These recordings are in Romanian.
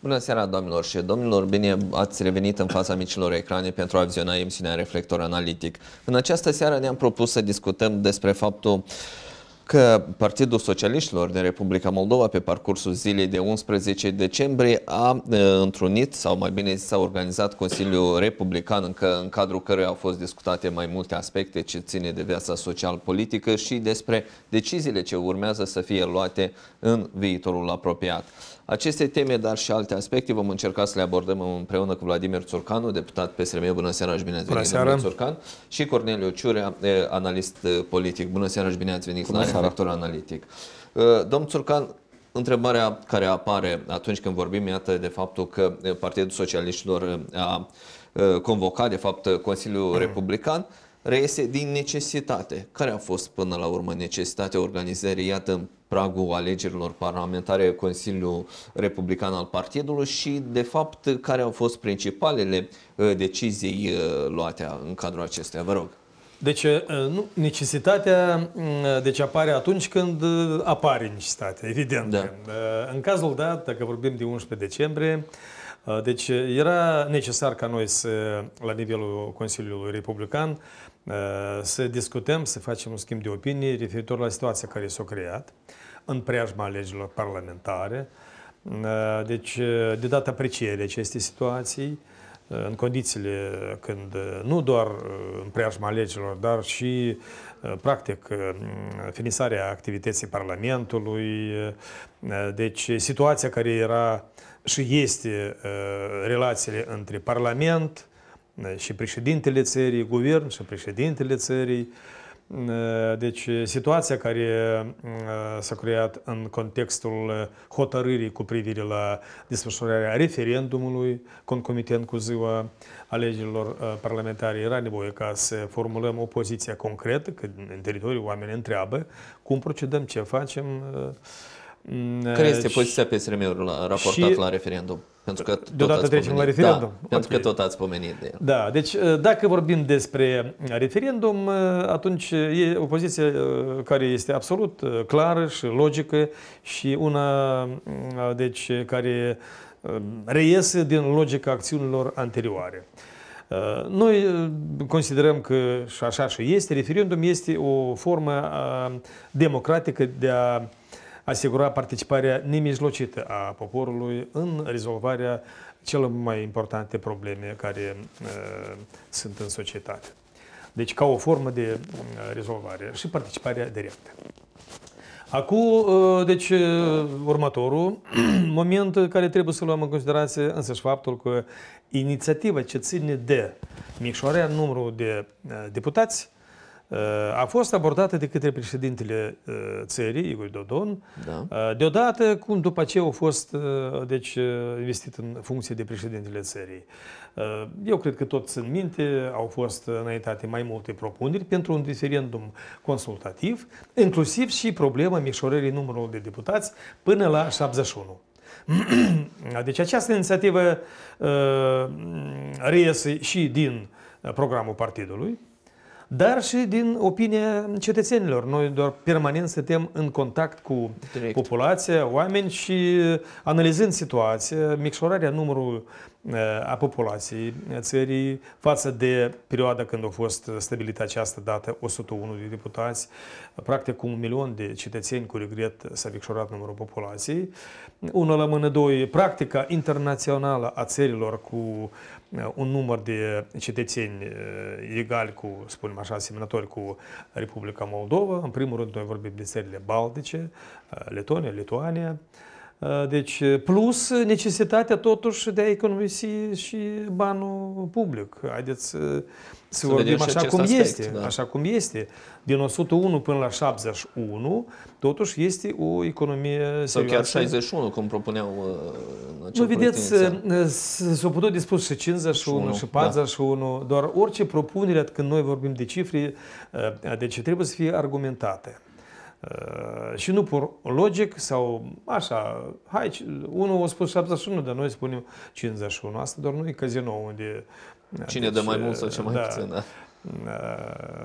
Bună seara, doamnelor și domnilor! Bine ați revenit în fața micilor ecrane pentru a viziona emisiunea Reflector Analitic. În această seară ne-am propus să discutăm despre faptul uh, că Partidul Socialiștilor din Republica Moldova pe parcursul zilei de 11 decembrie a întrunit sau mai bine zis a organizat Consiliul Republican în, în cadrul căruia au fost discutate mai multe aspecte ce ține de viața social-politică și despre deciziile ce urmează să fie luate în viitorul apropiat. Aceste teme, dar și alte aspecte, vom încerca să le abordăm împreună cu Vladimir Țurcanu, deputat PSRM. Bună seara și bine ați venit, domnule Țurcan. Și Corneliu Ciurea, analist politic. Bună seara și bine ați venit Bună seara. Reflector Analitic. Domnul Țurcan, întrebarea care apare atunci când vorbim, iată, de faptul că Partidul Socialiștilor a convocat, de fapt, Consiliul mm. Republican, reiese din necesitate. Care a fost până la urmă necesitatea organizării, iată, în pragul alegerilor parlamentare, Consiliul Republican al Partidului și, de fapt, care au fost principalele uh, decizii uh, luate în cadrul acesteia? Vă rog. Deci, uh, nu, necesitatea mm, deci apare atunci când apare necesitatea, evident. Da. În cazul dat, dacă vorbim de 11 decembrie, Uh, deci uh, era necesar ca noi să, la nivelul Consiliului Republican uh, să discutăm, să facem un schimb de opinii referitor la situația care s-a creat în preajma alegerilor parlamentare. Deci, de dată aprecierea acestei situații, în condițiile când nu doar în preajma legilor, dar și practic finisarea activității Parlamentului, deci situația care era și este relațiile între Parlament și președintele țării, guvern și președintele țării. Deci situația care s-a creat în contextul hotărârii cu privire la desfășurarea referendumului concomitent cu ziua alegerilor parlamentare era nevoie ca să formulăm o poziție concretă, că în teritoriul oamenii întreabă cum procedăm, ce facem, Mm, care este poziția PSRM-ului raportat la referendum? Pentru că tot deodată trecem pomenit. la referendum. Da, okay. Pentru că tot ați pomenit de el. Da, deci uh, dacă vorbim despre referendum, uh, atunci uh, e o poziție care este absolut clară și logică și una deci, care reiese din logica acțiunilor anterioare. Noi considerăm că și așa și este, referendum este o formă democratică de a asigura participarea nemijlocită a poporului în rezolvarea celor mai importante probleme care uh, sunt în societate. Deci ca o formă de uh, rezolvare și participarea directă. Acum, uh, deci, uh, următorul moment care trebuie să luăm în considerație și faptul că inițiativa ce ține de micșoarea numărul de deputați a fost abordată de către președintele uh, țării, Igor Dodon, da. Uh, deodată cum după ce a fost uh, deci, investit în funcție de președintele țării. Eu cred că toți în minte, au fost înaintate mai multe propuneri pentru un referendum consultativ, inclusiv și problema mișorării numărului de deputați până la 71. Deci această inițiativă reiese și din programul partidului, dar și din opinia cetățenilor. Noi doar permanent suntem în contact cu Direct. populația, oameni și analizând situația, micșorarea numărului eh, a populației țării față de perioada când a fost stabilită această dată 101 de deputați, practic un milion de cetățeni cu regret s-a micșorat numărul populației. Una la mână doi, practica internațională a țărilor cu Э, un număr de eh, cetățeni eh, egal cu, spunem așa, asemănători cu Republica Moldova. În primul rând, noi vorbim de țările Baltice, eh, Letonia, Lituania, Uh, deci, plus necesitatea totuși de a economisi și banul public. Haideți uh, să, să vorbim așa cum aspect, este. Da. Așa cum este. Din 101 până la 71, totuși este o economie serioasă. Sau chiar 61, cum propuneau uh, în Nu, vedeți, da. s-au putut dispus și 51 și 41, da. doar orice propunere, când noi vorbim de cifre, deci trebuie să fie argumentate. Uh, și nu pur logic sau așa, hai, unul a spus 71, dar noi spunem 51. Asta doar nu e cazino unde... Uh, Cine deci, dă mai mult sau ce mai da, puțin, da. Uh,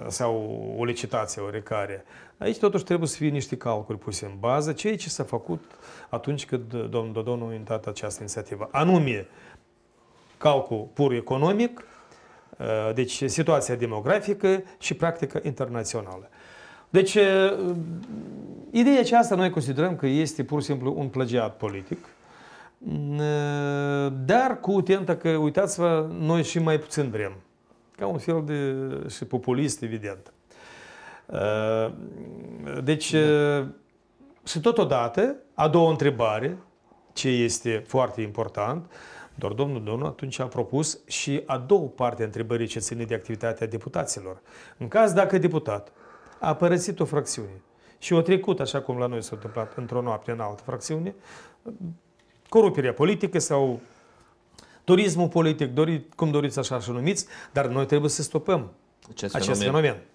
sau o licitație oricare. Aici totuși trebuie să fie niște calculi puse în bază, ceea ce s-a făcut atunci când domnul Dodon a intrat această inițiativă. Anume, calcul pur economic, deci situația demografică și practica internațională. Deci, ideea aceasta noi considerăm că este pur și simplu un plagiat politic, dar cu tenta că, uitați-vă, noi și mai puțin vrem. Ca un fel de și populist, evident. Deci, și totodată, a doua întrebare, ce este foarte important, doar domnul Donu atunci a propus și a doua parte a întrebării ce ține de activitatea deputaților. În caz dacă deputat a părăsit o fracțiune. Și o trecut, așa cum la noi s-a întâmplat într-o noapte în altă fracțiune, coruperea politică sau turismul politic, dori, cum doriți așa și numiți, dar noi trebuie să stopăm acest, acest fenomen. fenomen.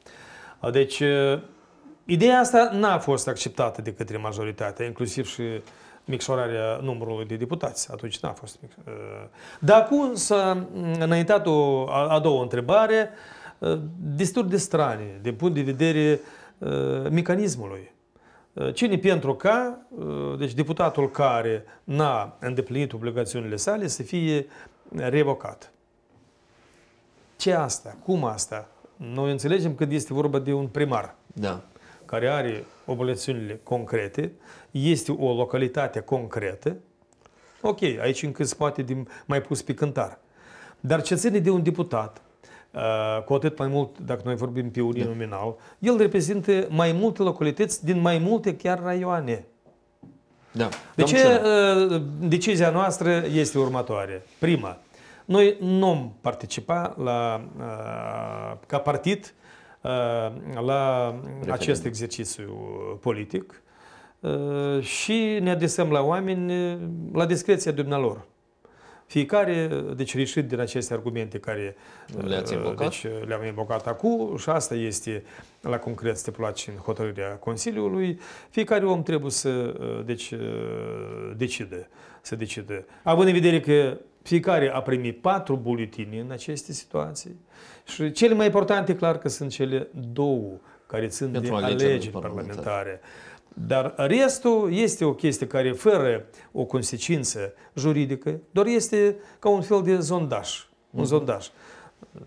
Deci, uh, ideea asta n-a fost acceptată de către majoritatea, inclusiv și micșorarea numărului de deputați. Atunci n-a fost. Uh, dar acum s-a înaintat o, a, a doua întrebare uh, Ă, destul de strane din punct de vedere ă, mecanismului. Ă, cine pentru ca, deci deputatul care n-a îndeplinit obligațiunile sale să fie revocat. Ce asta? Cum asta? Noi înțelegem că este vorba de un primar. Da care are obligațiunile concrete, este o localitate concretă, ok, aici încât se poate mai pus pe cântar. Dar ce ține de un deputat Uh, cu atât mai mult, dacă noi vorbim pe uninominal, da. el reprezintă mai multe localități din mai multe chiar raioane. Da. De ce uh, decizia noastră este următoare? Prima, noi nu am participa la, uh, ca partid la acest exercițiu politic și ne adresăm la oameni la discreția dumnealor. Fiecare, deci, reșit din aceste argumente care le-ați uh, invocat. Deci, uh, le-am invocat acum și asta este la concret stipulat și în hotărârea Consiliului. Fiecare om trebuie să uh, deci, decide, să decide. Având în vedere că fiecare a primit patru buletine în aceste situații și cele mai importante, clar, că sunt cele două care țin Pentru de alegeri parlamentare. parlamentare. Dar restul este o chestie care, fără o consecință juridică, doar este ca un fel de zondaj. Un mhm. zondaj.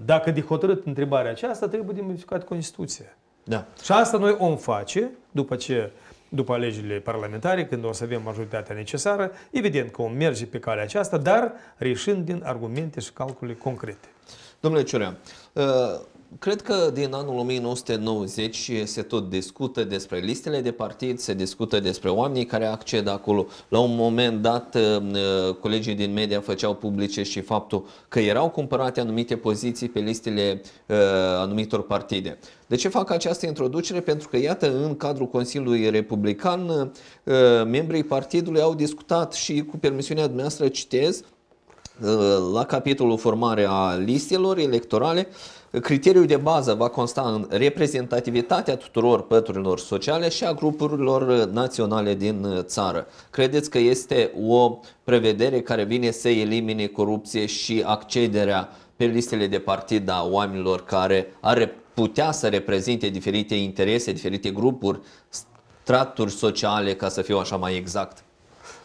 Dacă de hotărât întrebarea aceasta, trebuie de modificat Constituția. Da. Și asta noi om face după ce după alegerile parlamentare, când o să avem majoritatea necesară, evident că o merge pe calea aceasta, dar reșind din argumente și calcule concrete. Domnule Ciurea, uh, Cred că din anul 1990 se tot discută despre listele de partid, se discută despre oamenii care acced acolo. La un moment dat, uh, uh, colegii din media făceau publice și faptul că erau cumpărate anumite poziții pe listele uh, anumitor partide. De ce fac această introducere? Pentru că, iată, în cadrul Consiliului Republican, membrii partidului au discutat și, cu permisiunea dumneavoastră, citez, la capitolul formare a listelor electorale, uh, Criteriul de bază va consta în reprezentativitatea tuturor păturilor sociale și a grupurilor naționale din țară. Credeți că este o prevedere care vine să elimine corupție și accederea pe listele de partid a oamenilor care ar putea să reprezinte diferite interese, diferite grupuri, straturi sociale, ca să fiu așa mai exact?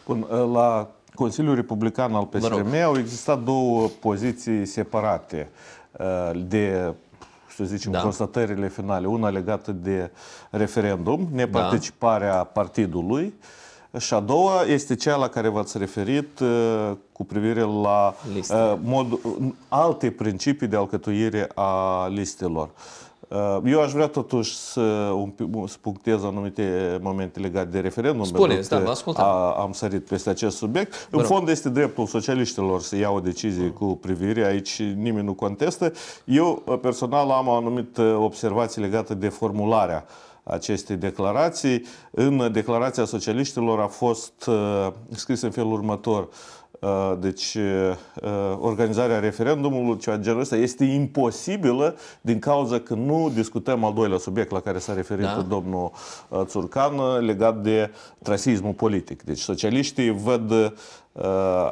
Bun, ă, la Consiliul Republican al PSM au existat două poziții separate. Uh, de să zicem, da. constatările finale. Una legată de referendum, neparticiparea da. partidului și a doua este cea la care v-ați referit uh, cu privire la uh, mod, alte principii de alcătuire a listelor. Uh, eu aș vrea totuși să, să punctez anumite momente legate de referendum. spune da, vă A, am sărit peste acest subiect. Bă În fond este dreptul socialiștilor să iau o decizie cu privire. Aici nimeni nu contestă. Eu uh, personal am o anumită observație legată de formularea acestei declarații. În declarația socialiștilor a fost uh, scris în felul următor Uh, deci, uh, uh, organizarea referendumului, ceva genul ăsta, este imposibilă din cauza că nu discutăm al doilea subiect la care s-a referit da. domnul Țurcan, legat de trasismul politic. Deci, socialiștii văd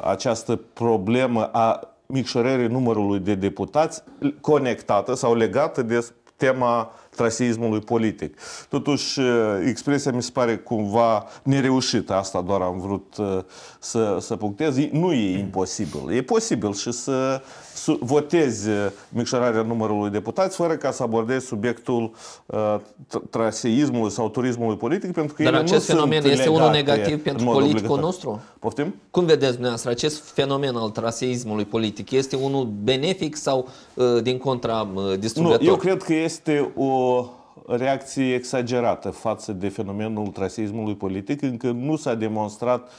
această problemă a micșorării numărului de deputați conectată sau legată de tema trasismului politic. Totuși, expresia mi se pare cumva nereușită, asta doar am vrut să, să punctezi, nu e imposibil. E posibil și să votezi micșorarea numărului deputați fără ca să abordezi subiectul uh, traseismului sau turismului politic, pentru că Dar acest nu fenomen este unul negativ pentru politicul nostru? Poftim? Cum vedeți dumneavoastră acest fenomen al traseismului politic? Este unul benefic sau uh, din contra uh, distrugător? Nu, eu cred că este o reacție exagerată față de fenomenul traseismului politic. Încă nu s-a demonstrat uh,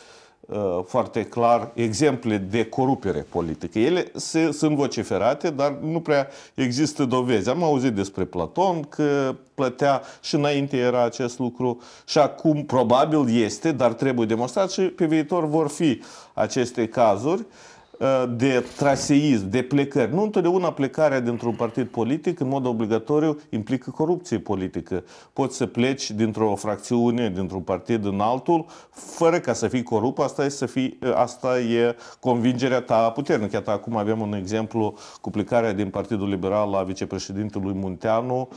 Uh, foarte clar exemple de corupere politică. Ele se, sunt vociferate, dar nu prea există dovezi. Am auzit despre Platon că plătea și înainte era acest lucru și acum probabil este, dar trebuie demonstrat și pe viitor vor fi aceste cazuri. Uh, Uh, de traseism, de plecări. Nu întotdeauna plecarea dintr-un partid politic în mod obligatoriu implică corupție politică. Poți să pleci dintr-o fracțiune, dintr-un partid în altul, fără ca să fii corupt, asta e, să fii, uh, asta e convingerea ta puternică. Iată, acum avem un exemplu cu plecarea din Partidul Liberal la vicepreședintelui Munteanu,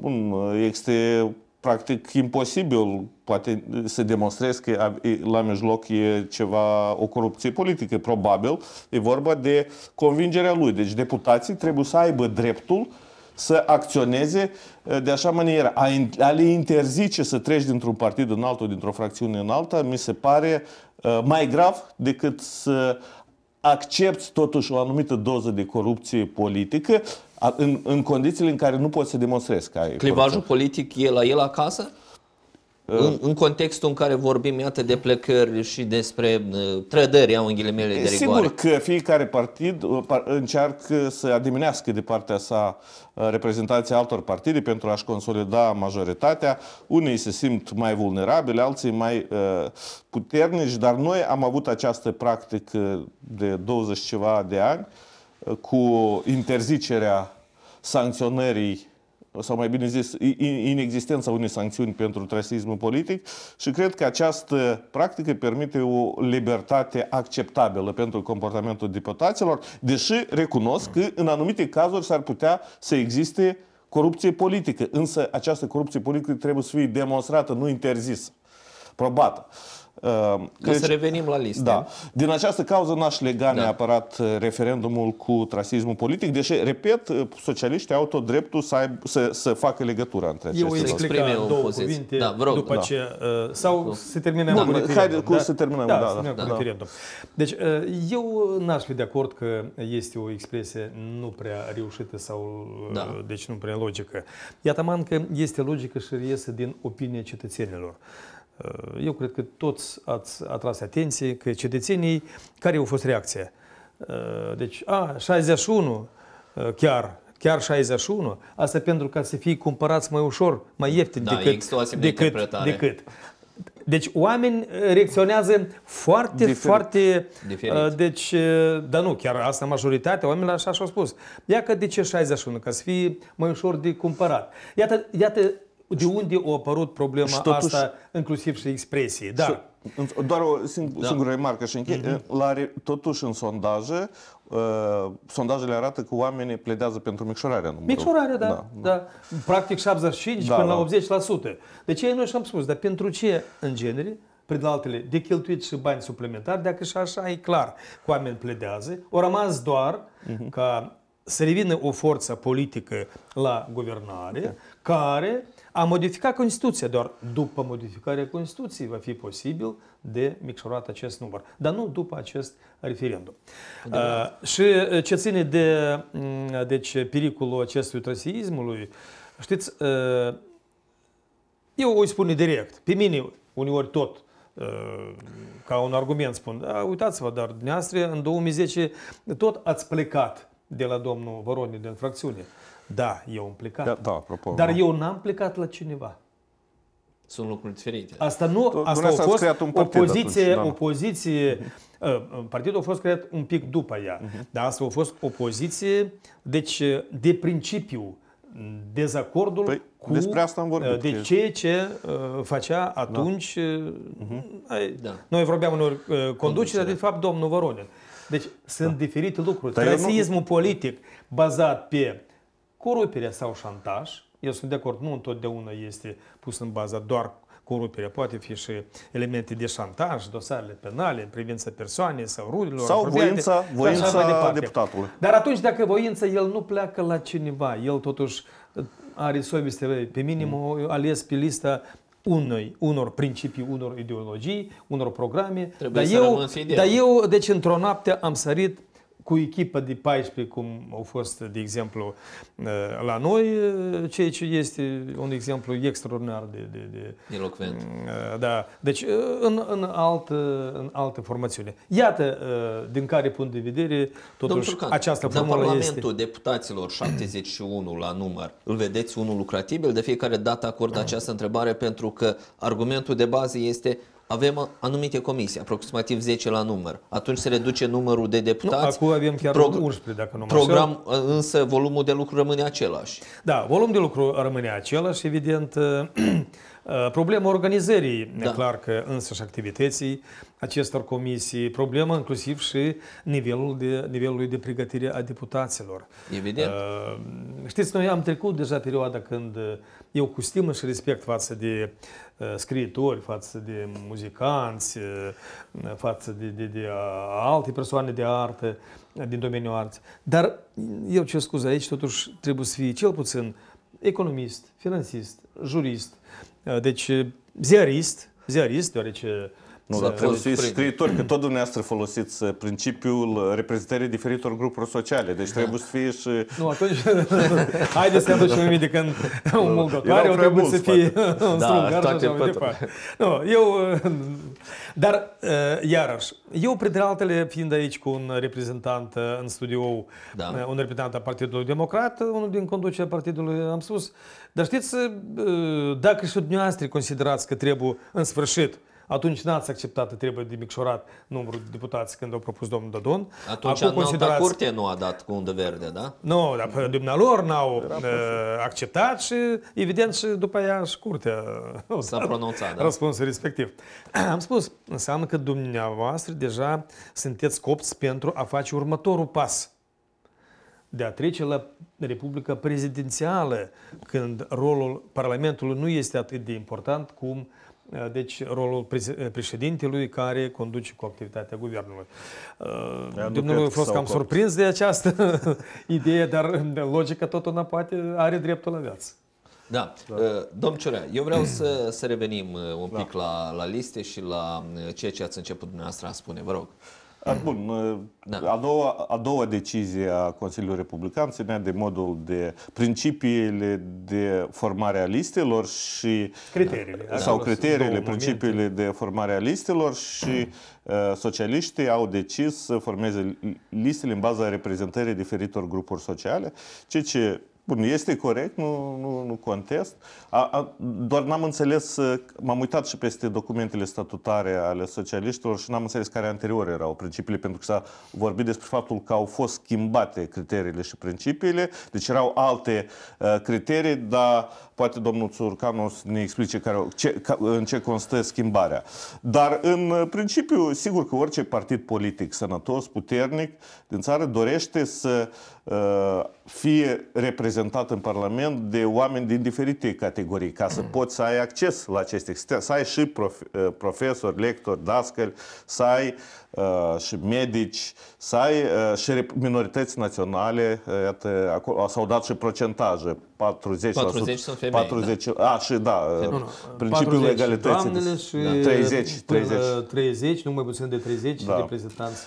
Bun, uh, este practic imposibil poate să demonstrez că la mijloc e ceva, o corupție politică. Probabil e vorba de convingerea lui. Deci deputații trebuie să aibă dreptul să acționeze eh, de așa manieră. A, a le interzice să treci dintr-un partid în altul, dintr-o fracțiune în alta, mi se pare eh, mai grav decât să accepti totuși o anumită doză de corupție politică în, în condițiile în care nu poți să demonstrezi că ai Clivajul corupție. politic e la el acasă? În, uh. în contextul în care vorbim, iată, de plecări și despre uh, trădări, au mele de rigoare. Sigur că fiecare partid uh, încearcă să adiminească de partea sa reprezentanții altor partide pentru a-și consolida majoritatea. Unii se simt mai vulnerabili, alții mai uh, puternici, dar noi am avut această practică de 20 ceva de ani cu interzicerea sancționării sau mai bine zis, inexistența unei sancțiuni pentru trasismul politic și cred că această practică permite o libertate acceptabilă pentru comportamentul deputaților, deși recunosc că în anumite cazuri s-ar putea să existe corupție politică, însă această corupție politică trebuie să fie demonstrată, nu interzisă, probată. Ca deci, să revenim la listă. Da. Din această cauză n-aș lega da. neapărat uh, referendumul cu trasismul politic, deși, repet, uh, socialiștii au tot dreptul să, aibă, să, să facă legătura între aceste Eu în două opoziție. cuvinte da, vreau. după da. ce... Uh, sau da. să terminăm da, cu referendum. Hai da? să terminăm, da, da, să da, cu da. referendum. Deci, eu n-aș fi de acord că este o expresie nu prea reușită sau da. deci nu prea logică. Iată, man că este logică și iese din opinia cetățenilor. Eh, eu cred că toți ați atras atenție că cetățenii, care au fost reacția? Eh, deci, a, 61, eh, chiar, chiar 61, asta pentru ca să fie cumpărați mai ușor, mai ieftin da, decât, decât, de decât. Deci oameni reacționează foarte, Diferit. foarte... Diferit. Deci, dar nu, chiar asta majoritatea oamenilor așa și-au spus. Ia de ce 61? Ca să fie mai ușor de cumpărat. Iată, iată de unde a apărut problema și totuși, asta, inclusiv și expresie? Da. Și, doar o sing- da. singură remarcă și închei. Mm-hmm. La, totuși, în sondaje, uh, sondajele arată că oamenii pledează pentru micșorarea numărului. Micșorarea, da, da, da. da. Practic 75 da, până da. la 80%. Deci ei noi și-am spus, dar pentru ce, în genere, prin altele, de cheltuit și bani suplimentari, dacă și așa e clar că oamenii pledează, au rămas doar uh-huh. ca să revină o forță politică la guvernare, okay. care a modifica Constituția, doar după modificarea Constituției va fi posibil de micșorat acest număr, dar nu după acest referendum. De uh, și ce ține de deci, pericolul acestui trăsismului, știți, uh, eu o spune direct, pe mine uneori tot ca un argument spun, da, uitați-vă, dar dumneavoastră în 2010 tot ați plecat de la domnul Voroni din fracțiune. Da, eu am plecat. Da, da apropo. Dar da. eu n-am plecat la cineva. Sunt lucruri diferite. Asta nu, Tot, asta a fost creat un partid o atunci, da. opoziție mhm. uh, uh, partidul a fost creat un pic după ea, uh-huh. dar asta a fost o deci de principiu, dezacordul păi, cu despre asta am vorbit, uh, de ce ce facea da. atunci da. uh, mhm. da. noi vorbeam unor uh, conducerea, de fapt domnul Voronin. Deci sunt da. diferite lucruri. Dar Rasismul nu... politic bazat pe coruperea sau șantaj, eu sunt de acord, nu întotdeauna este pus în baza doar coruperea, poate fi și elemente de șantaj, dosarele penale în privința persoanei sau rurilor. Sau voința, voința deputatului. Dar atunci dacă voința, el nu pleacă la cineva, el totuși uh, are soviste, uh, pe minim mm. ales pe lista unui, unor principii, unor ideologii, unor programe. Trebuie dar eu, dar eu, deci într-o noapte am sărit cu echipă de 14, cum au fost, de exemplu, uh, la noi, uh, ceea ce este un exemplu extraordinar de... de, de Elocvent. Mm, uh, da. Deci, în, în, altă, în altă formațiune. Iată, din care punct de vedere, totuși, Turcan, această formulă este... Parlamentul deputaților 71 la număr, îl vedeți unul lucratibil? De fiecare dată acord da. această întrebare pentru că argumentul de bază este avem anumite comisii, aproximativ 10 la număr. Atunci se reduce numărul de deputați. Nu, acum avem chiar Pro- 11, dacă nu mă Program, așa. însă volumul de lucru rămâne același. Da, volumul de lucru rămâne același, evident. Problema organizării, da. clar că însăși activității acestor comisii, problema inclusiv și nivelul de, nivelului de pregătire a deputaților. Evident. Știți, noi am trecut deja perioada când eu cu stimă și respect față de scriitori, față de muzicanți, față de, de, de alte persoane de artă, din domeniul artei. Dar eu ce scuz aici, totuși trebuie să fie cel puțin economist, finanțist, jurist, Uh, deci, uh, ziarist, ziarist, deoarece nu, uh, dar trebuie să fiți scriitori, că tot dumneavoastră folosiți principiul reprezentării diferitor grupuri sociale. Deci trebuie să fie și... Nu, atunci... Haideți să aducem în de când un mulgătoare, o trebuie să fie un da, strungar și așa mai departe. Nu, eu dar, uh, iarăși, eu, printre altele, fiind aici cu un reprezentant uh, în studio, da. Uh, un reprezentant al Partidului Democrat, unul din conducerea partidului, am spus, dar știți, dacă și dumneavoastră considerați că trebuie, în sfârșit, atunci n-ați acceptat, trebuie de micșorat numărul de deputați când au propus domnul Dodon. Atunci Acum considerați... curte nu a dat cu undă verde, da? Nu, dar dumnealor n-au uh, acceptat și evident și după ea și curtea s-a pronunțat da. răspunsul respectiv. Am spus, înseamnă că dumneavoastră deja sunteți copți pentru a face următorul pas de a trece la Republica prezidențială, când rolul Parlamentului nu este atât de important cum uh, Eh, deci rolul eh, președintelui care conduce cu activitatea guvernului. Eh, Domnului a fost cam surprins de această idee, dar logica tot poate are dreptul la viață. Da. da. Domn Ciurea, eu vreau să, să revenim un da. pic da. la, la liste și la ceea ce ați început dumneavoastră a spune. Vă rog. Uh, Bun, da. a, doua, a doua decizie a Consiliului Republican ținea de modul de principiile de formare a listelor și... Criteriile. Da. da. Sau da. criteriile, principiile momente. de formare a listelor și uh, socialiștii au decis să formeze listele în baza reprezentării diferitor grupuri sociale, ceea ce Bun, este corect, nu, nu, nu contest. A, a, doar n-am înțeles, uh, m-am uitat și peste documentele statutare ale socialiștilor și n-am înțeles care anterior erau principiile, pentru că s-a vorbit despre faptul că au fost schimbate criteriile și principiile, deci erau alte uh, criterii, dar poate domnul Țurcanu ne explice care, ce, ca, în ce constă schimbarea. Dar în principiu, sigur că orice partid politic sănătos, puternic din țară dorește să uh, Uh, fie reprezentat în Parlament de oameni din diferite categorii, ca să mm. poți să ai acces la aceste, să ai și uh, profesori, lectori, dascări, să ai uh, Uh, și medici, să ai uh, și minorități naționale, uh, iată, acolo, s-au dat și procentaje, 40%. 40 sunt femei, 40, da. A, și da, nu, nu, principiul 40 egalității. Doamnele și da. 30, 30. 30, nu mai puțin de 30 da. reprezentanți.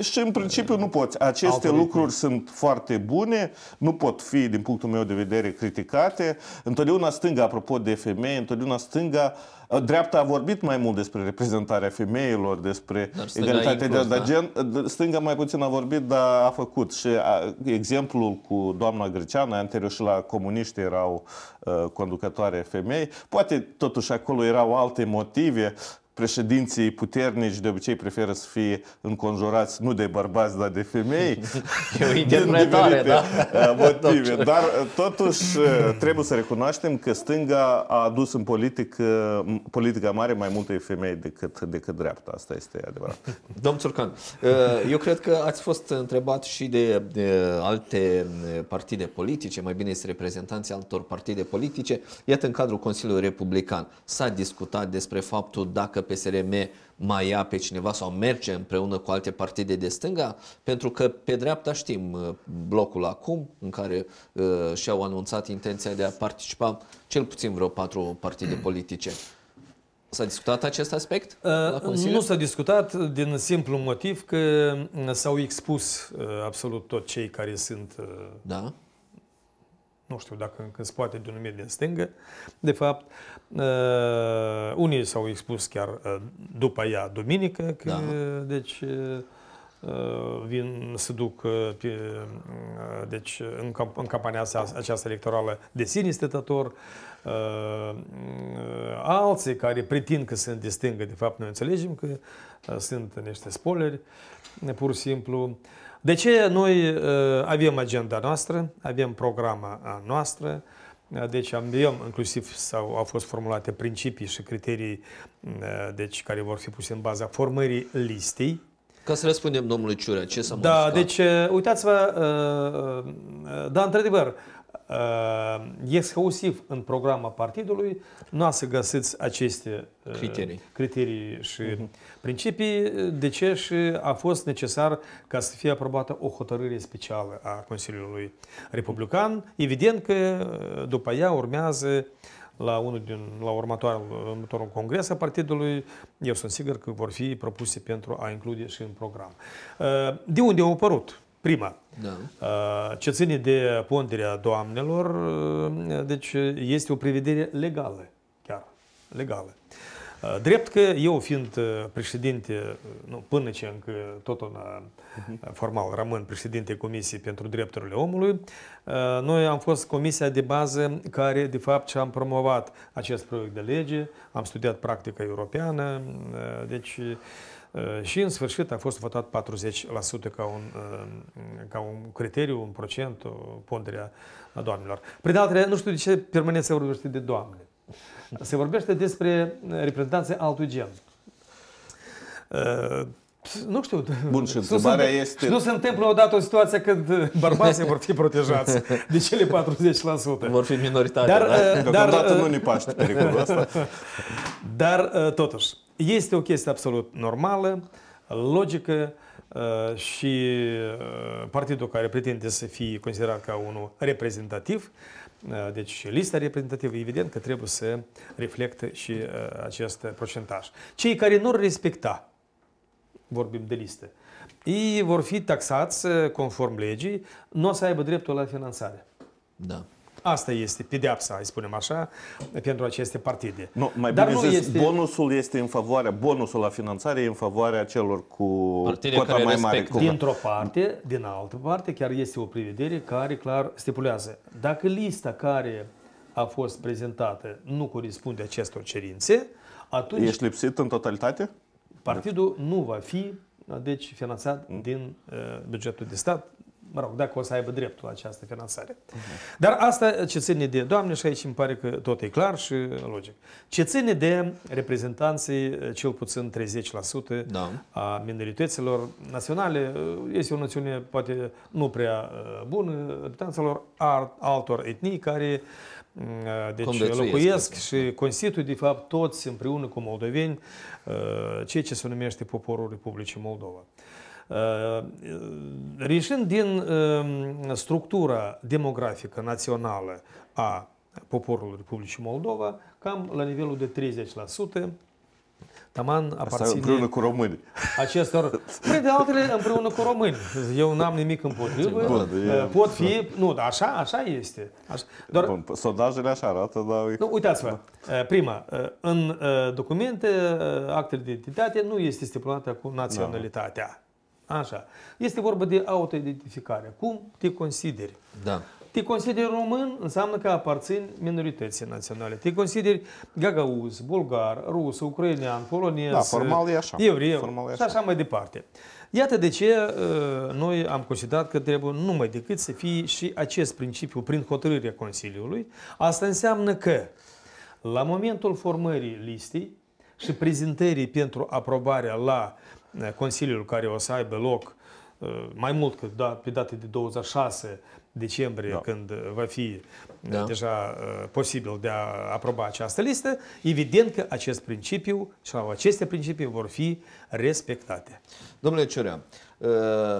Și în principiu nu poți. Aceste lucruri sunt foarte bune, nu pot fi, din punctul meu de vedere, criticate. Întotdeauna stânga, apropo de femei, întotdeauna stânga uh, Uh, dreapta a vorbit mai mult despre reprezentarea femeilor, despre egalitatea de, da. gen. Stânga mai puțin a vorbit, dar a făcut. Și a, uh, exemplul cu doamna Greceană, anterior și la comuniști erau uh, conducătoare femei. Poate totuși acolo erau alte motive președinții puternici de obicei preferă să fie înconjurați nu de bărbați, dar de femei. E o interpretare, da. Uh, motive. Dar uh, totuși uh, trebuie să recunoaștem că stânga a adus în politică, politica mare mai multe femei decât, decât dreapta. Asta este adevărat. Domnul Țurcan, eu cred că ați fost întrebat și de, de alte partide politice, mai bine este reprezentanții altor partide politice. Iată, în cadrul Consiliului Republican s-a discutat despre faptul dacă PSRM mai ia pe cineva sau merge împreună cu alte partide de stânga, pentru că pe dreapta știm uh, blocul acum, în care uh, și-au anunțat intenția de a participa cel puțin vreo patru partide politice. S-a discutat acest aspect? Uh, nu s-a discutat din simplu motiv că uh, s-au expus uh, absolut tot cei care sunt uh, da nu știu dacă când se poate de din stângă. De fapt, uh, unii s-au expus chiar uh, după ea, duminică, că, da. deci uh, vin să duc pe, deci, în, camp- în campania asta, aceasta electorală de sine Uh, alții care pretind că sunt distingă, de fapt noi înțelegem că sunt niște spoleri, pur și simplu, de ce noi uh, avem agenda noastră, avem programa noastră, uh, deci avem inclusiv sau au fost formulate principii și criterii uh, deci, care vor fi puse în baza formării listei. Ca să răspundem domnului Ciurea, ce s-a Da, modificat? deci uitați-vă, da, într-adevăr, exclusiv în programa partidului nu a să găsiți aceste criterii, criterii și uh-huh. principii, de ce și a fost necesar ca să fie aprobată o hotărâre specială a Consiliului Republican. Evident că după ea urmează la unul din, la următoarul, următorul congres a partidului, eu sunt sigur că vor fi propuse pentru a include și în program. De unde au apărut Prima, da. Uh, ce ține de ponderea doamnelor, uh, deci uh, este o prevedere legală, chiar, legală. Drept că eu fiind președinte, nu, până ce încă tot un mhm. formal rămân președinte Comisiei pentru Drepturile Omului, noi am fost comisia de bază care, de fapt, și am promovat acest proiect de lege, am studiat practica europeană, deci Э, și în sfârșit a fost votat 40% ca un, э, ca un criteriu, un procent, o pondere a doamnelor. Prin altele, nu știu de ce permanent se vorbește de doamne. Se vorbește despre reprezentanțe altui gen. Ă, nu știu. Bun, și întrebarea nu este... Și nu se întâmplă odată o situație când bărbații vor fi protejați de cele 40%. Vor fi minoritate, dar, da? Uh, dar, dar uh, nu ne paște pericolul ăsta. Dar, uh, totuși, este o chestie absolut normală, logică și partidul care pretinde să fie considerat ca unul reprezentativ, deci și lista reprezentativă, evident că trebuie să reflecte și acest procentaj. Cei care nu respecta vorbim de liste, ei vor fi taxați eh, conform legii, nu o să aibă dreptul la finanțare. Da. Asta este pedeapsa, hai spunem așa, pentru aceste partide. Nu, mai Dar bine nu zis, este... bonusul este în favoarea, bonusul la finanțare e în favoarea celor cu Partide cota mai mare. Cum... Dintr-o parte, din altă parte, chiar este o privedere care clar stipulează. Dacă lista care a fost prezentată nu corespunde acestor cerințe, atunci... Ești lipsit în totalitate? Partidul nu va fi da, deci finanțat mm. din uh, bugetul de stat, mă rog, dacă o să aibă dreptul la această finanțare. Mm-hmm. Dar asta ce ține de, doamne, și aici îmi pare că tot e clar și logic, ce ține de reprezentanții uh, cel puțin 30% da. a minorităților naționale, uh, este o noțiune poate nu prea bună, reprezentanților altor etnii care deci locuiesc și constituie, de fapt, toți împreună cu moldoveni uh, ceea ce se numește poporul Republicii Moldova. Uh, Reșind din uh, structura demografică națională a poporului Republicii Moldova, cam la nivelul de 30% Taman aparține... împreună cu români. Acestor, păi, de altele, împreună cu români. Eu n-am nimic împotrivă. Bun, eh, Pot e... fi... Nu, dar așa, așa este. Așa. Doar... Bun, sondajele așa arată, dar... Nu, uitați-vă. Eh, prima, eh, în documente, actele de identitate, nu este stipulată cu da. naționalitatea. Așa. Este vorba de autoidentificare. Cum te consideri? Da. Te consideri român, înseamnă că aparțin minorității naționale. Te consideri gagauz, bulgar, rus, ucrainean, polonez, da, formal e așa. evreu formal e așa. și așa mai departe. Iată de ce ă, noi am considerat că trebuie numai decât să fie și acest principiu prin hotărârea Consiliului. Asta înseamnă că la momentul formării listei și prezentării pentru aprobarea la ă, Consiliul care o să aibă loc ă, mai mult că da, pe date de 26 decembrie, da. când uh, va fi uh, da. deja uh, posibil de a aproba această listă, evident că acest principiu sau aceste principii vor fi respectate. Domnule Ciurea, Uh,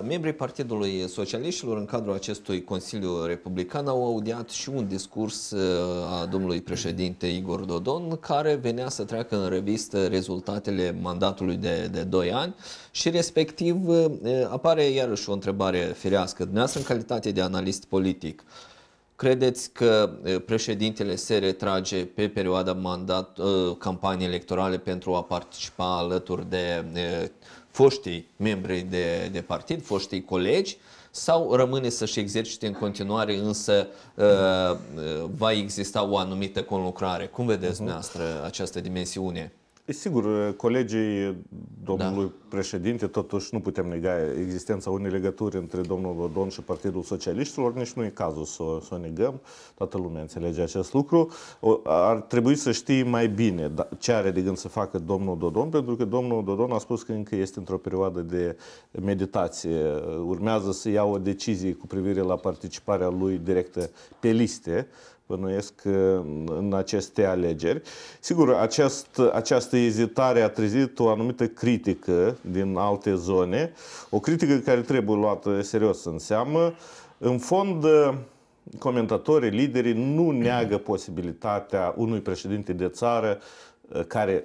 membrii Partidului Socialiștilor în cadrul acestui Consiliu Republican au audiat și un discurs uh, a domnului președinte Igor Dodon care venea să treacă în revistă rezultatele mandatului de, de 2 ani și respectiv uh, apare iarăși o întrebare firească. Dumneavoastră în calitate de analist politic, Credeți că președintele se retrage pe perioada mandat, campanie electorale pentru a participa alături de foștii membri de, de partid, foștii colegi, sau rămâne să-și exercite în continuare, însă uh, uh, va exista o anumită conlucrare? Cum vedeți, mhm. dumneavoastră, această dimensiune? Sigur, colegii domnului da. președinte, totuși nu putem nega existența unei legături între domnul Dodon și Partidul Socialiștilor, nici nu e cazul să, să o negăm, toată lumea înțelege acest lucru. Ar trebui să știi mai bine da, ce are de gând să facă domnul Dodon, pentru că domnul Dodon a spus că încă este într-o perioadă de meditație. Urmează să ia o decizie cu privire la participarea lui directă pe liste bănuiesc în aceste alegeri. Sigur, aceast, această ezitare a trezit o anumită critică din alte zone, o critică care trebuie luată serios în seamă. În fond, comentatorii, liderii nu neagă posibilitatea unui președinte de țară uh, care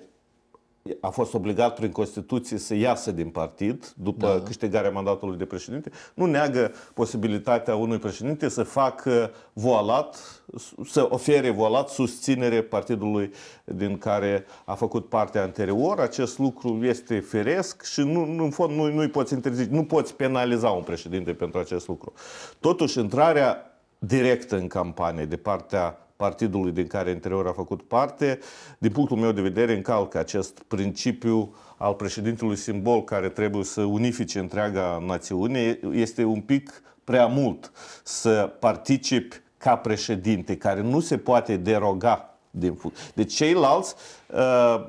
a fost obligat prin Constituție să iasă din partid după da. câștigarea mandatului de președinte, nu neagă posibilitatea unui președinte să facă voalat, să ofere voalat susținere partidului din care a făcut parte anterior. Acest lucru este firesc și nu, nu în fond nu, nu-i poți interzice, nu poți penaliza un președinte pentru acest lucru. Totuși, intrarea directă în campanie de partea partidului din care interior a făcut parte, din punctul meu de vedere încalcă acest principiu al președintelui simbol care trebuie să unifice întreaga națiune. Este un pic prea mult să participi ca președinte, care nu se poate deroga din funcție. Deci ceilalți uh,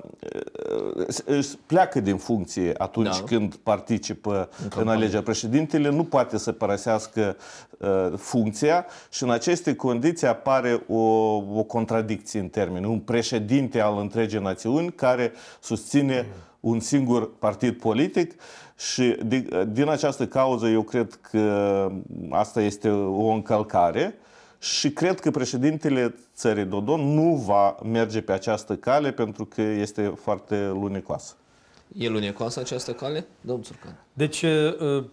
uh pleacă din funcție atunci da. când participă Încă în alegerea președintele, nu poate să părăsească uh, funcția și în aceste condiții apare o, o contradicție în termeni. Un președinte al întregii națiuni care susține mm. un singur partid politic și din, din această cauză eu cred că asta este o încălcare uh, și cred că președintele țării Dodon nu va merge pe această cale pentru că este foarte lunecoasă. E lunecoasă această cale, da, domnul Țurcan? Deci uh, uh,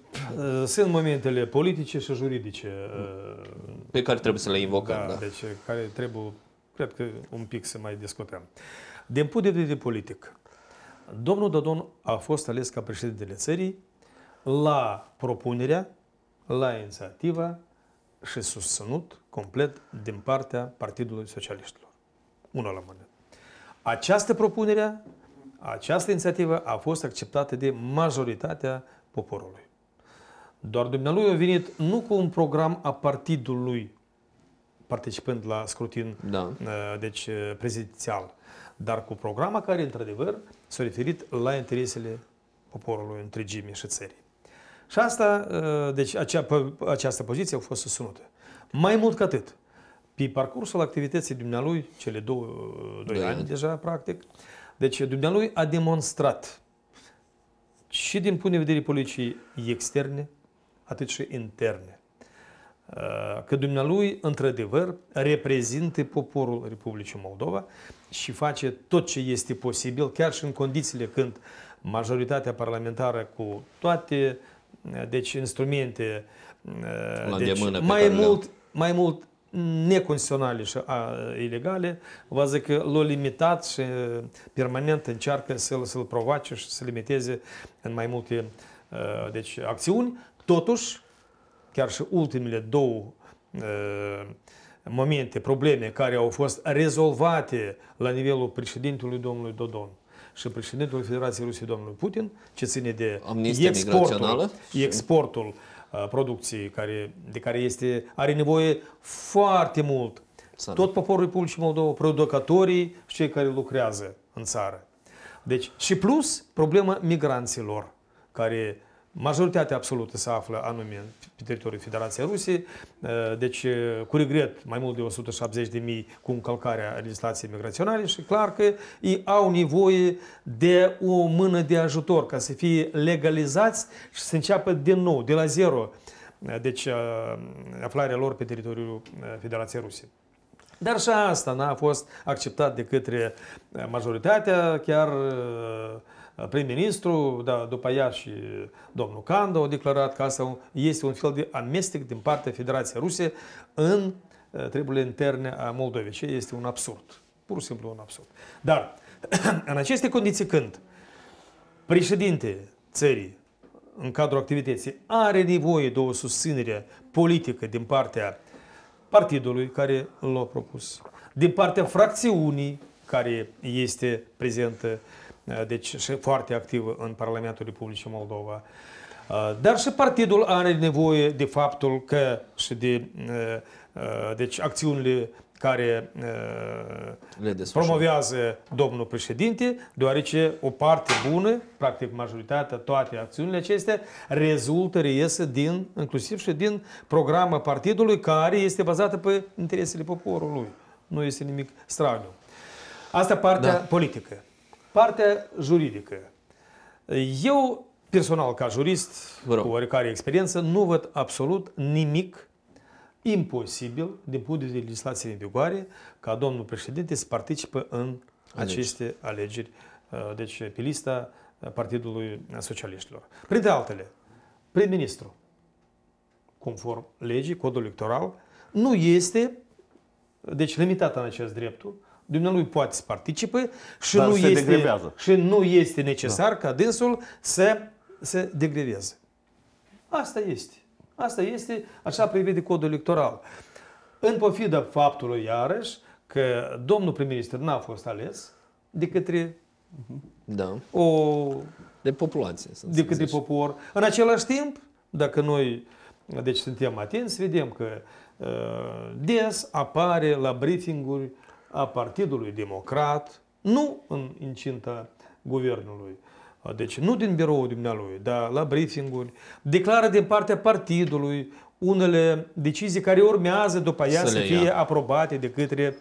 sunt momentele politice și juridice. Uh, pe care trebuie să le invocăm, da. da. Deci care trebuie, cred că, un pic să mai discutăm. Din punct de vedere politic, domnul Dodon a fost ales ca președintele țării la propunerea, la inițiativa și susținut complet din partea Partidului Socialiștilor. unul la mână. Această propunere, această inițiativă a fost acceptată de majoritatea poporului. Doar dumnealui a venit nu cu un program a partidului participând la scrutin da. Uh, deci uh, prezidențial, dar cu programa care, într-adevăr, s-a referit la interesele poporului întregimii și țării. Și asta, ă, deci acea, această poziție a fost susținută. Mai mult ca atât, pe parcursul activității dumnealui, cele două, doi ani deja, practic, deci dumnealui a demonstrat și din punct de vedere politicii externe, atât și interne, ă, că dumnealui, într-adevăr, reprezintă poporul Republicii Moldova și face tot ce este posibil, chiar și în condițiile când majoritatea parlamentară cu toate uh, deci instrumente La deci, mai, mult, le mai mult neconstituționale și a, ilegale, vă zic că l-au limitat și permanent încearcă să-l, să-l provoace și să limiteze în mai multe deci, acțiuni. Totuși, chiar și ultimele două momente, probleme care au fost rezolvate la nivelul președintelui domnului Dodon și președintele Federației Rusiei, domnul Putin, ce ține de Amnistia exportul, exportul uh, producției care, de care este, are nevoie foarte mult țară. tot poporul Republicii Moldova, producătorii și cei care lucrează în țară. Deci, și plus problema migranților care majoritatea absolută se află anume pe teritoriul Federației Rusiei, ă, deci ă, cu regret mai mult de 170 de mii cu încălcarea legislației migraționale și clar că ei au nevoie de o mână de ajutor ca să fie legalizați și să înceapă din nou, de la zero, ă, deci aflarea lor pe teritoriul Federației Rusiei. Dar și asta n-a fost acceptat de către majoritatea, chiar uh, prim-ministru, da, după ea și domnul Canda au declarat că asta este un fel de amestec din partea Federației Ruse în eh, treburile interne a Moldovei. Ce este un absurd. Pur și simplu un absurd. Dar, în aceste condiții când președinte țării în cadrul activității are nevoie de o susținere politică din partea partidului care l-a propus, din partea fracțiunii care este prezentă Eh, deci și foarte activă în Parlamentul Republicii Moldova. Eh, dar și partidul are nevoie de faptul că și de eh, deci, acțiunile care Le promovează domnul președinte, deoarece o parte bună, practic majoritatea, toate acțiunile acestea, rezultă, reiese din, inclusiv și din programa partidului care este bazată pe interesele poporului. Nu este nimic straniu. Asta partea da. politică. Partea juridică. Eu, personal, ca jurist, Vreau. cu oricare experiență, nu văd absolut nimic imposibil din punct de vedere legislației în vigoare ca domnul președinte să participă în alegeri. aceste alegeri, uh, deci pe lista uh, Partidului Socialiștilor. Printre altele, prim-ministru, conform legii, codul electoral, nu este deci limitat în acest dreptul Dumnealui poate să participe și, nu, este, și nu este necesar da. ca dânsul să se degreveze. Asta este. Asta este, așa de codul electoral. În pofida faptului, iarăși, că domnul prim-ministru n-a fost ales de către da. o... De populație, să De către popor. În același timp, dacă noi deci suntem atenți, vedem că uh, des apare la briefinguri a Partidului Democrat, nu în incinta guvernului, deci nu din biroul dumnealui, dar la briefinguri, declară din partea partidului unele decizii care urmează după ea să, să fie ia. aprobate de către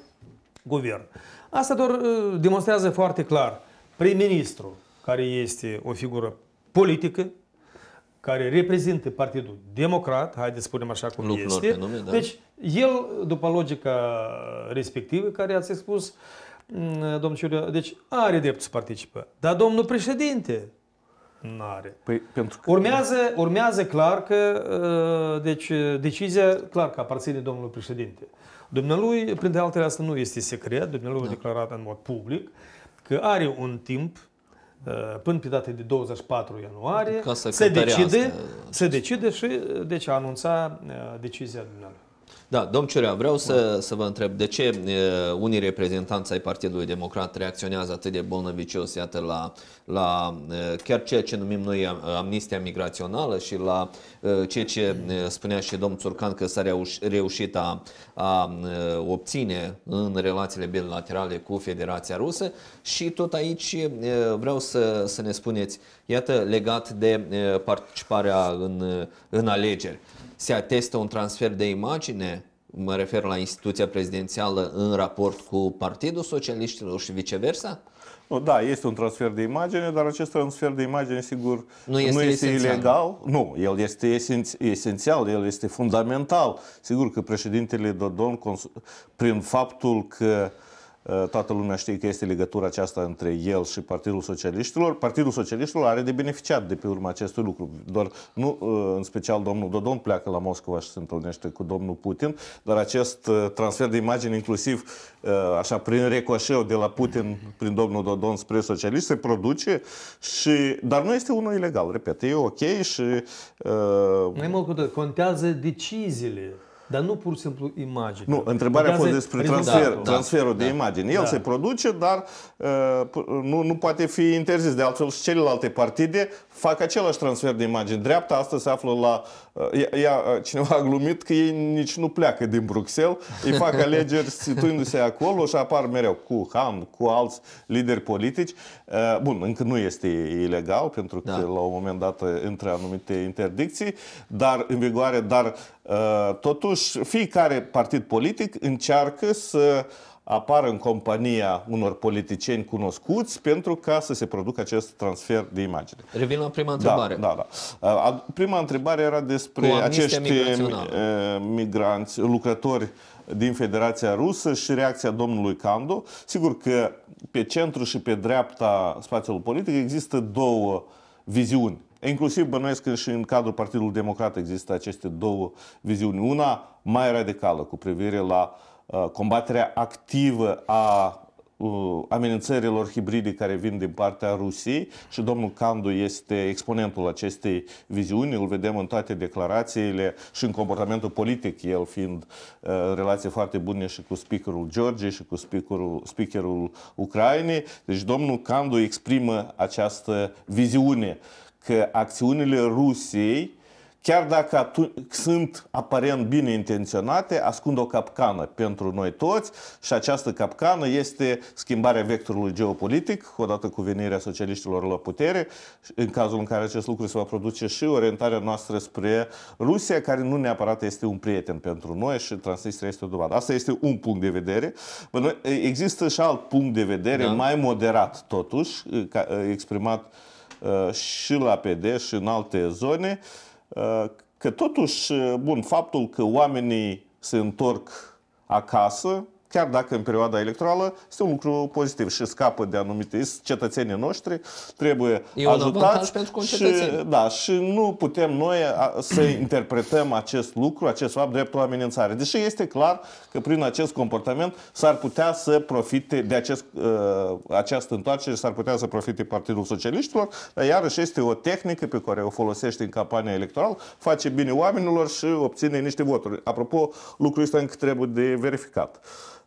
guvern. Asta doar uh, demonstrează foarte clar prim-ministru, care este o figură politică, care reprezintă Partidul Democrat, haideți să spunem așa cum Lucrurilor este. Nume, da. Deci, el, după logica respectivă care ați spus, domnul Ciuriu, deci are dreptul să participe. Dar domnul președinte nu are. Păi, pentru că... urmează, urmează clar că ă, deci, decizia clar că aparține domnului președinte. Dumnealui, printre altele, asta nu este secret, dumnealui da. a declarat în mod public că are un timp Uh, până pe data de 24 ianuarie, se decide, se decide și uh, deci anunța uh, decizia dumneavoastră. Da, domn Ciurea, vreau să, să vă întreb de ce unii reprezentanți ai Partidului Democrat reacționează atât de bolnăvicios, iată, la, la chiar ceea ce numim noi amnistia migrațională și la ceea ce spunea și domnul Țurcan că s-a reușit a, a obține în relațiile bilaterale cu Federația Rusă și tot aici vreau să, să ne spuneți, iată, legat de participarea în, în alegeri se atestă un transfer de imagine, mă refer la instituția prezidențială, în raport cu Partidul Socialiștilor și viceversa? Nu, da, este un transfer de imagine, dar acest transfer de imagine, sigur, nu este, nu este ilegal. Nu, el este esențial, el este fundamental. Sigur că președintele Dodon, prin faptul că uh, Eh, toată lumea știe că este legătura aceasta între el și Partidul Socialiștilor. Partidul Socialiștilor are de beneficiat de pe urma acestui lucru. Doar nu, eh, în special domnul Dodon pleacă la Moscova și se întâlnește cu domnul Putin, dar acest eh, transfer de imagine inclusiv așa prin recoșeu de la Putin, prin domnul Dodon spre socialiști se produce, și, dar nu este unul ilegal, repet, e ok și... Uh... Mai mult cu contează deciziile dar nu pur și simplu imagine. Nu, întrebarea a fost despre transfer, da, transferul da, de imagine. El da. se produce, dar uh, nu, nu poate fi interzis. De altfel și celelalte partide fac același transfer de imagine. Dreapta asta se află la... Uh, ea, uh, cineva a glumit că ei nici nu pleacă din Bruxelles. Ei fac alegeri situindu-se acolo și apar mereu cu Ham, cu alți lideri politici. Uh, bun, încă nu este ilegal, pentru că da. la un moment dat între uh, anumite interdicții, dar în vigoare, dar Uh, totuși, fiecare partid politic încearcă să apară în compania unor politicieni cunoscuți pentru ca să se producă acest transfer de imagine. Revin la prima întrebare. Da, da, da. Uh, prima întrebare era despre acești uh, migranți, lucrători din Federația Rusă și reacția domnului Cando. Sigur că pe centru și pe dreapta spațiului politic există două viziuni Inclusiv bănuiesc că și în cadrul Partidului Democrat există aceste două viziuni. Una mai radicală cu privire la uh, combaterea activă a uh, amenințărilor hibride care vin din partea Rusiei și domnul Candu este exponentul acestei viziuni, îl vedem în toate declarațiile și în comportamentul politic, el fiind uh, în relație foarte bune și cu speakerul George și cu speakerul, speakerul Ucrainei. Deci domnul Candu exprimă această viziune uh, că acțiunile Rusiei, chiar dacă atunci, sunt aparent bine intenționate, ascund o capcană pentru noi toți și această capcană este schimbarea vectorului geopolitic, odată cu venirea socialiștilor la putere, în cazul în care acest lucru se va produce și orientarea noastră spre Rusia, care nu neapărat este un prieten pentru noi și Transnistria este o dovadă. Asta este un punct de vedere. Există și alt punct de vedere da. mai moderat, totuși, exprimat Uh, și la PD și în alte zone, uh, că totuși, uh, bun, faptul că oamenii se întorc acasă, chiar dacă în perioada electorală, este un lucru pozitiv și scapă de anumite cetățenii noștri, trebuie e ajutați. pentru și, da, și nu putem noi să interpretăm acest lucru, acest fapt, drept o amenințare. Deși este clar că prin acest comportament s-ar putea să profite de acest, ă, această întoarcere, s-ar putea să profite Partidul Socialiștilor, dar iarăși este o tehnică pe care o folosește în campania electorală, face bine oamenilor și obține niște voturi. Apropo, lucrul ăsta încă trebuie de verificat.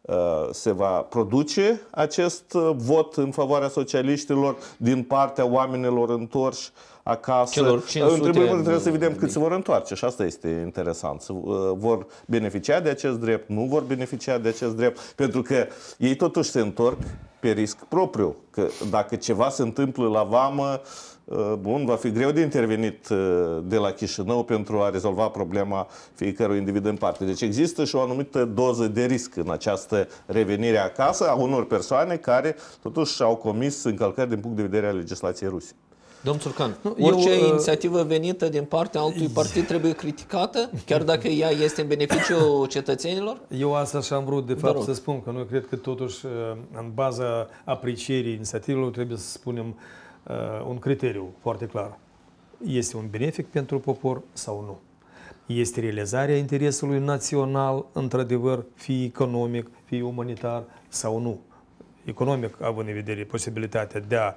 Uh, se va produce acest uh, vot în favoarea socialiștilor din partea oamenilor întorși acasă. Celor 500 în primul rând trebuie să vedem cât se vor întoarce și asta este interesant. Uh, vor beneficia de acest drept, nu vor beneficia de acest drept, pentru că ei totuși se întorc pe risc propriu. Că dacă ceva se întâmplă la vamă, uh, Uh, bun, va fi greu de intervenit uh, de la Chișinău pentru a rezolva problema fiecărui individ în parte. Deci există și o anumită doză de risc în această revenire acasă a unor persoane care totuși au comis încălcări din punct de vedere al legislației ruse. Domnul Țurcan, orice eu, uh, inițiativă venită din partea altui partid trebuie criticată, chiar dacă ea este în beneficiu cetățenilor? Eu asta și am vrut, de fapt, să spun, că noi cred că totuși, în baza aprecierii inițiativelor, trebuie să spunem uh, Uh, un criteriu foarte clar. Este un benefic pentru popor sau nu? Este realizarea interesului național, într-adevăr, fie economic, fie umanitar sau nu? Economic, având în vedere posibilitatea de a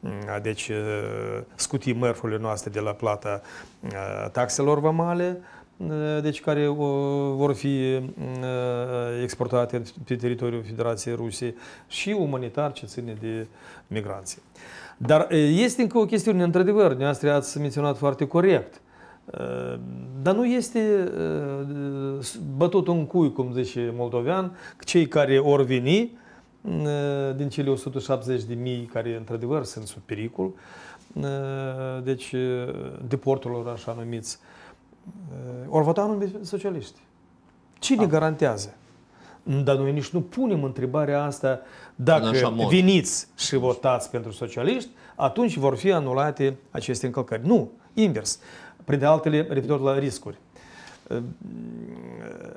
mm, deci, uh, scuti mărfurile noastre de la plata uh, taxelor vamale, deci care vor fi mm, exportate pe teritoriul Federației Rusiei și umanitar ce ține de migranții. Dar este încă o chestiune, într-adevăr, dumneavoastră ați menționat foarte corect. Dar nu este bătut un cui, cum zice moldovean, cei care or veni din cele 170 de mii care, într-adevăr, sunt sub pericol, deci deporturilor așa numiți, ori vota anumite socialiști. Cine garantează? Dar noi nici nu punem întrebarea asta dacă veniți și votați pentru socialiști, atunci vor fi anulate aceste încălcări. Nu, invers. de altele, referitor la riscuri. Ehm,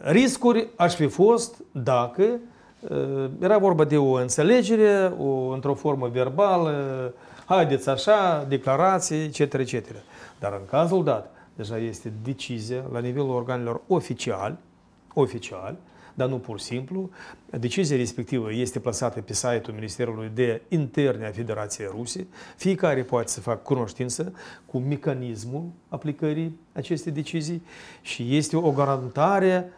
riscuri aș fi fost dacă ehm, era vorba de o înțelegere, o, într-o formă verbală, haideți așa, declarații, etc., etc. Dar în cazul dat, deja este decizia la nivelul organelor oficial, oficial, dar nu pur și simplu. Decizia respectivă este plasată pe site-ul Ministerului de Interne a Federației Ruse. Fiecare poate să facă cunoștință cu mecanismul aplicării acestei decizii și este o garantare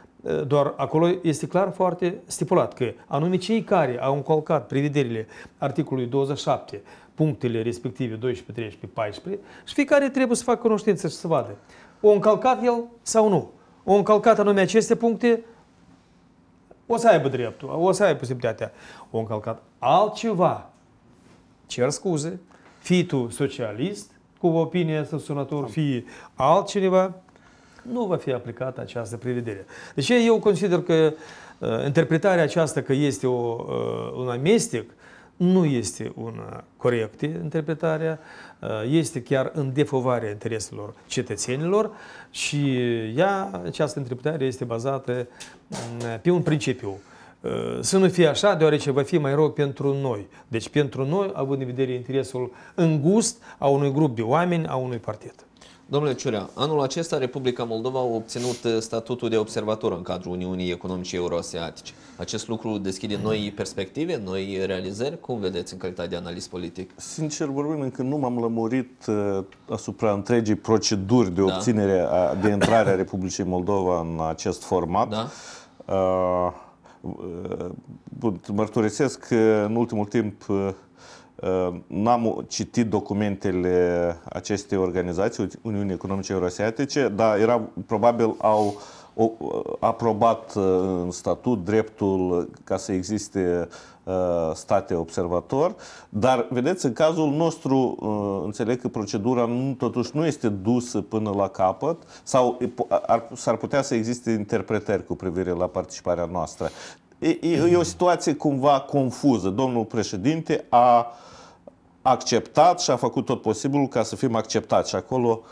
doar acolo este clar foarte stipulat că anume cei care au încolcat prevederile articolului 27, punctele respective 12, 13, 14 și fiecare trebuie să facă cunoștință și să vadă. O încălcat el sau nu? O încălcat anume aceste puncte o să aibă dreptul, o să aibă posibilitatea. O încălcat altceva. Cer scuze. Fii tu socialist, cu opinia asta sunător, fii altcineva, nu va fi aplicată această prevedere. Deci eu consider că uh, interpretarea aceasta că este o, uh, un amestec, uh, nu este una corectă interpretarea, uh, este chiar în defovarea intereselor cetățenilor și uh, ea, această interpretare este bazată uh, pe un principiu. Să nu fie așa, deoarece va fi mai rău pentru noi. Deci pentru noi, având în vedere interesul îngust a unui grup de oameni, a unui partid. Domnule Ciurea, anul acesta Republica Moldova a obținut statutul de observator în cadrul Uniunii Economice Euroasiatice. Acest lucru deschide noi perspective, noi realizări? Cum vedeți în calitate de analist politic? Sincer vorbim, încă nu m-am lămurit uh, asupra întregii proceduri de da. obținere, da. a, de intrare a Republicii Moldova în acest format. Da. Uh, uh Bun, mărturisesc că în ultimul timp uh, n-am citit documentele acestei organizații, Uniunii Economice Euroasiatice, dar era, probabil au aprobat uh, în statut dreptul ca să existe uh, state observator, dar vedeți, în cazul nostru uh, înțeleg că procedura totuși nu este dusă până la capăt sau s-ar putea să existe interpretări cu privire la participarea noastră. E, e, e o situație cumva confuză. Domnul președinte a acceptat și a făcut tot posibilul ca să fim acceptați și acolo uh,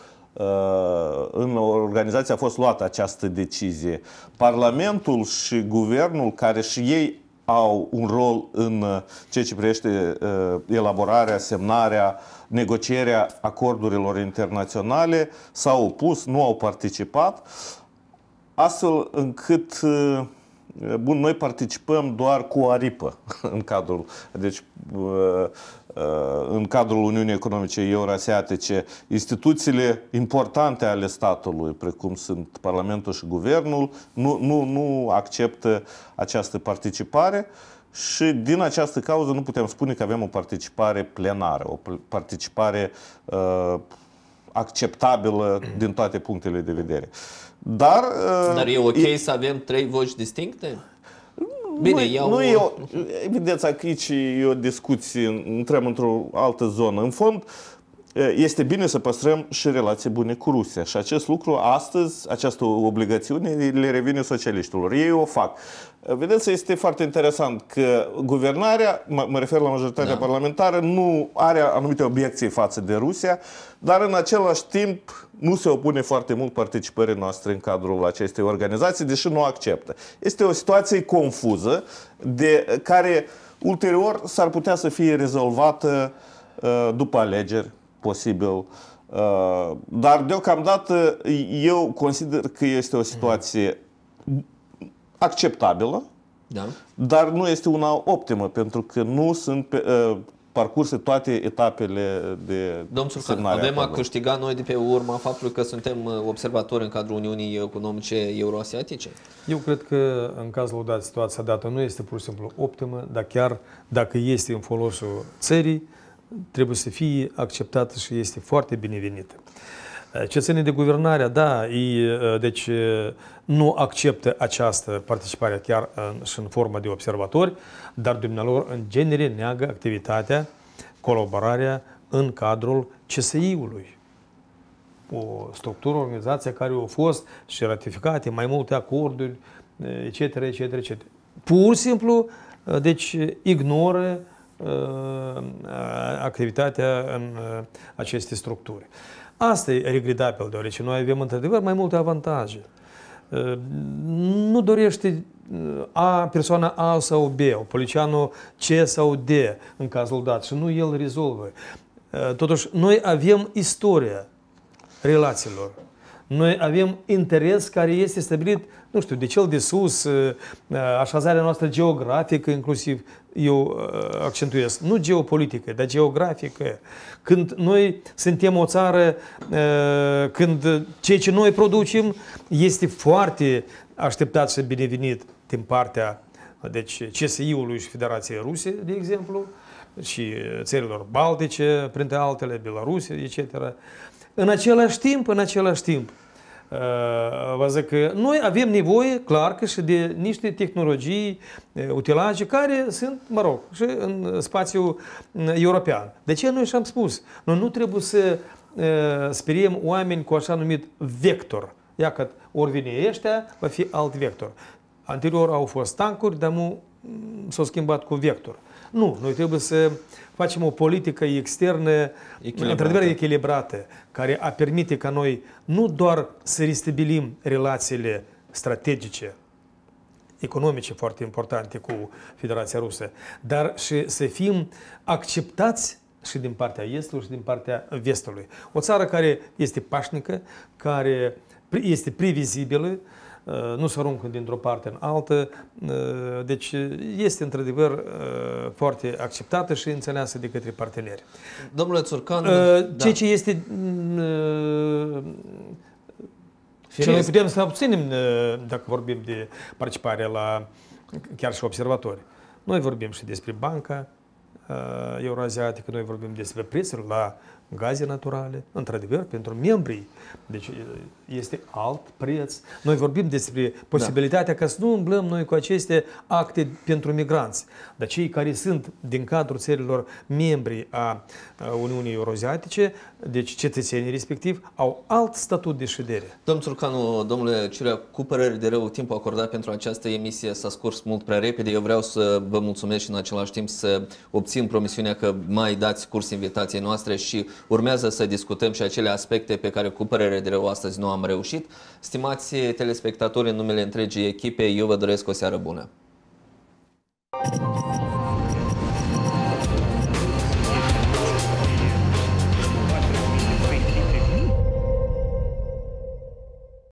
în organizație a fost luată această decizie. Parlamentul și guvernul, care și ei au un rol în uh, ceea ce privește uh, elaborarea, semnarea, negocierea acordurilor internaționale, s-au opus, nu au participat, astfel încât uh, Bun, noi participăm doar cu aripă în cadrul. Deci Uh, în cadrul Uniunii Economice Eurasiatice, instituțiile importante ale statului, precum sunt Parlamentul și Guvernul, nu, nu, nu acceptă această participare și din această cauză nu putem spune că avem o participare plenară, o participare uh, acceptabilă din toate punctele de vedere. Dar, uh, Dar e ok e... să avem trei voci distincte? Bine, nu, iau... nu e o, vedeți, aici e o discuție, intrăm într-o altă zonă. În fond, este bine să păstrăm și relații bune cu Rusia. Și acest lucru, astăzi, această obligațiune le revine socialiștilor. Ei o fac. Vedeți, este foarte interesant că guvernarea, mă refer la majoritatea da. parlamentară, nu are anumite obiecții față de Rusia, dar în același timp nu se opune foarte mult participării noastre în cadrul acestei organizații, deși nu acceptă. Este o situație confuză, de care ulterior s-ar putea să fie rezolvată uh, după alegeri posibil. Uh, dar deocamdată uh, eu consider că este o situație acceptabilă, da. dar nu este una optimă, pentru că nu sunt pe, uh, parcurse toate etapele de Domnul Surcan, avem acolo. a câștiga noi de pe urma faptului că suntem observatori în cadrul Uniunii Economice Euroasiatice? Eu cred că în cazul dat situația dată nu este pur și simplu optimă, dar chiar dacă este în folosul țării, trebuie să fie acceptată și este foarte binevenită. Eh, Ce ține de guvernarea, da, e, eh, deci eh, nu acceptă această participare chiar în, și în formă de observatori, dar dumnealor în genere neagă activitatea, colaborarea în cadrul CSI-ului. O structură, o organizație care au fost și ratificate mai multe acorduri, etc., etc., etc. Pur și simplu, deci ignoră uh, Uh, activitatea în uh, aceste structuri. Asta e regretabil, deoarece noi avem într-adevăr mai multe avantaje. Uh, nu dorește a, persoana A sau B, policianul C sau D în cazul dat și nu el rezolvă. Totuși, noi avem istoria relațiilor. Noi avem interes care este stabilit, nu știu, de cel de sus, așazarea noastră geografică inclusiv, eu uh, accentuez, nu geopolitică, dar geografică. Când noi suntem o țară, uh, când ceea ce noi producem este foarte așteptat și binevenit din partea deci CSI-ului și Federației Ruse, de exemplu, și țărilor baltice, printre altele, Belarusia, etc. În același timp, în același timp, vă zic că noi avem nevoie, clar că și de niște tehnologii, utilaje care sunt, mă rog, și în spațiul european. De ce noi și-am spus? Noi nu trebuie să speriem oameni cu așa numit vector. Ia că ori vine ăștia, va fi alt vector. Anterior au fost tancuri, dar nu s-au schimbat cu vector. Nu, noi trebuie să facem o politică externă, într-adevăr echilibrată, care a permite ca noi nu doar să restabilim relațiile strategice, economice foarte importante cu Federația Rusă, dar și să fim acceptați și din partea Estului și din partea Vestului. O țară care este pașnică, care este previzibilă, Uh, nu se aruncă dintr-o parte în altă. Uh, deci este într-adevăr uh, foarte acceptată și înțeleasă de către parteneri. Domnule Țurcan... Da. Ceea da. ce este... Mm, ce noi putem să obținem dacă vorbim de participare la chiar și observatori. Noi vorbim și despre banca euroaziatică, noi vorbim despre prețuri la gaze naturale, într-adevăr, pentru membrii. Deci este alt preț. Noi vorbim despre posibilitatea da. ca să nu umblăm noi cu aceste acte pentru migranți, dar cei care sunt din cadrul țărilor membri a Uniunii Euroasiatice, deci cetățenii respectiv, au alt statut de ședere. Domnul Turcanu, domnule Cirea, cu părere de rău, timpul acordat pentru această emisie s-a scurs mult prea repede. Eu vreau să vă mulțumesc și în același timp să obțin promisiunea că mai dați curs invitației noastre și Urmează să discutăm și acele aspecte pe care cu părere de rău astăzi nu am reușit. Stimați telespectatori, în numele întregii echipe, eu vă doresc o seară bună!